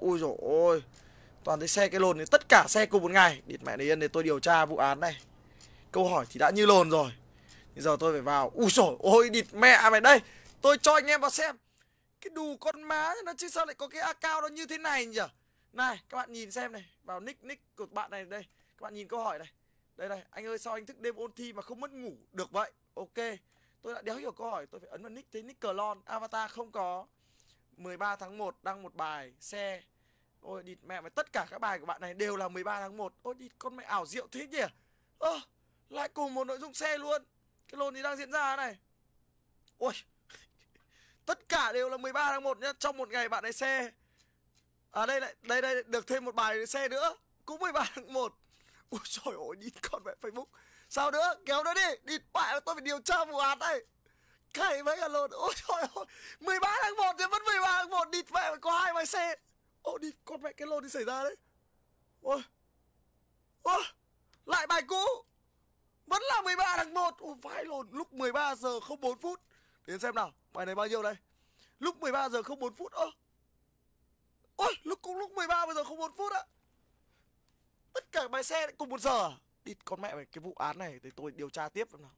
Ui dồi ôi Toàn thấy xe cái lồn thì tất cả xe cùng một ngày điệt mẹ đấy yên để tôi điều tra vụ án này Câu hỏi thì đã như lồn rồi Bây giờ tôi phải vào Ui dồi ôi điệt mẹ mày đây Tôi cho anh em vào xem Cái đù con má nó chứ sao lại có cái account nó như thế này nhỉ Này các bạn nhìn xem này Vào nick nick của bạn này đây Các bạn nhìn câu hỏi này Đây này anh ơi sao anh thức đêm ôn thi mà không mất ngủ được vậy Ok tôi đã đéo hiểu câu hỏi tôi phải ấn vào nick thế nick cờ lon avatar không có 13 tháng 1 đăng một bài xe Ôi địt mẹ mà tất cả các bài của bạn này đều là 13 tháng 1 Ôi địt con mẹ ảo diệu thế nhỉ Ơ à, lại cùng một nội dung xe luôn Cái lồn gì đang diễn ra này Ôi Tất cả đều là 13 tháng 1 nhá Trong một ngày bạn này xe À đây lại đây đây được thêm một bài xe nữa Cũng 13 tháng 1 Ôi trời ơi nhìn con mẹ Facebook Sao nữa kéo nó đi địt bại tôi phải điều tra vụ án đây Cày mấy cả lột Ôi trời ơi 13 tháng 1 thì vẫn 13 tháng 1 Địt mẹ có hai máy xe Ô đi con mẹ cái lột đi xảy ra đấy Ôi Ôi Lại bài cũ Vẫn là 13 tháng 1 Ôi vãi lồn Lúc 13 giờ không 04 phút Đến xem nào Bài này bao nhiêu đây Lúc 13 giờ không 04 phút Ơ Ôi lúc cũng lúc 13 giờ không 04 phút á, Tất cả bài xe cùng một giờ Địt con mẹ mày Cái vụ án này thì tôi điều tra tiếp xem nào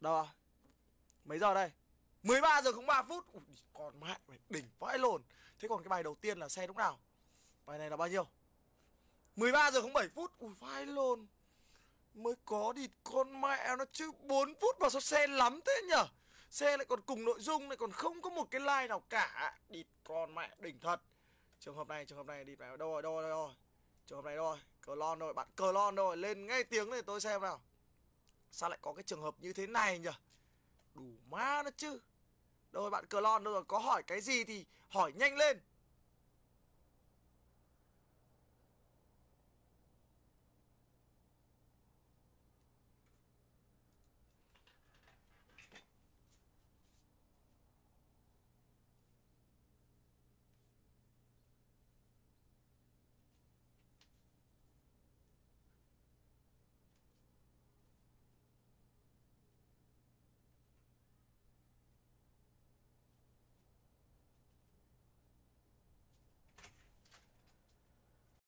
Đâu à mấy giờ đây 13 giờ không 3 phút Ui, còn mẹ mày đỉnh vãi lồn thế còn cái bài đầu tiên là xe lúc nào bài này là bao nhiêu 13 giờ không 7 phút Ui vãi lồn mới có thì con mẹ nó chứ 4 phút mà sao xe lắm thế nhở xe lại còn cùng nội dung lại còn không có một cái like nào cả Đi con mẹ đỉnh thật trường hợp này trường hợp này đi mẹ đâu rồi đâu rồi đâu rồi trường hợp này đâu rồi cờ lon rồi bạn cờ lon rồi lên ngay tiếng này tôi xem nào sao lại có cái trường hợp như thế này nhỉ? đủ ma nó chứ Đâu rồi bạn Clon đâu rồi Có hỏi cái gì thì hỏi nhanh lên